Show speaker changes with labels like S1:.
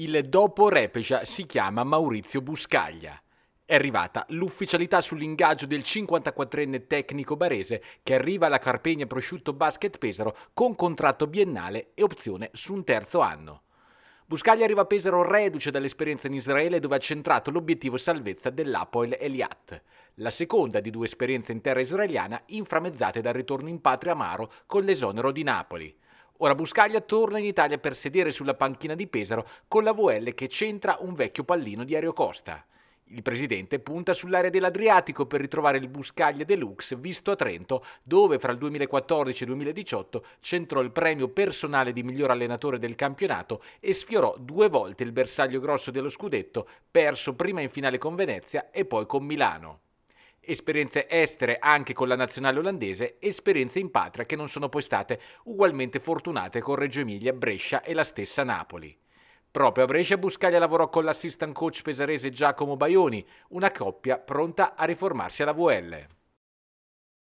S1: Il dopo Repeja si chiama Maurizio Buscaglia. È arrivata l'ufficialità sull'ingaggio del 54enne tecnico barese che arriva alla Carpegna Prosciutto Basket Pesaro con contratto biennale e opzione su un terzo anno. Buscaglia arriva a Pesaro reduce dall'esperienza in Israele dove ha centrato l'obiettivo salvezza dell'Apoel Eliat, la seconda di due esperienze in terra israeliana inframezzate dal ritorno in patria amaro con l'esonero di Napoli. Ora Buscaglia torna in Italia per sedere sulla panchina di Pesaro con la VL che centra un vecchio pallino di Aerocosta. Il presidente punta sull'area dell'Adriatico per ritrovare il Buscaglia Deluxe visto a Trento, dove fra il 2014 e il 2018 centrò il premio personale di miglior allenatore del campionato e sfiorò due volte il bersaglio grosso dello scudetto, perso prima in finale con Venezia e poi con Milano esperienze estere anche con la nazionale olandese, esperienze in patria che non sono poi state ugualmente fortunate con Reggio Emilia, Brescia e la stessa Napoli. Proprio a Brescia Buscaglia lavorò con l'assistant coach pesarese Giacomo Baioni, una coppia pronta a riformarsi alla VL.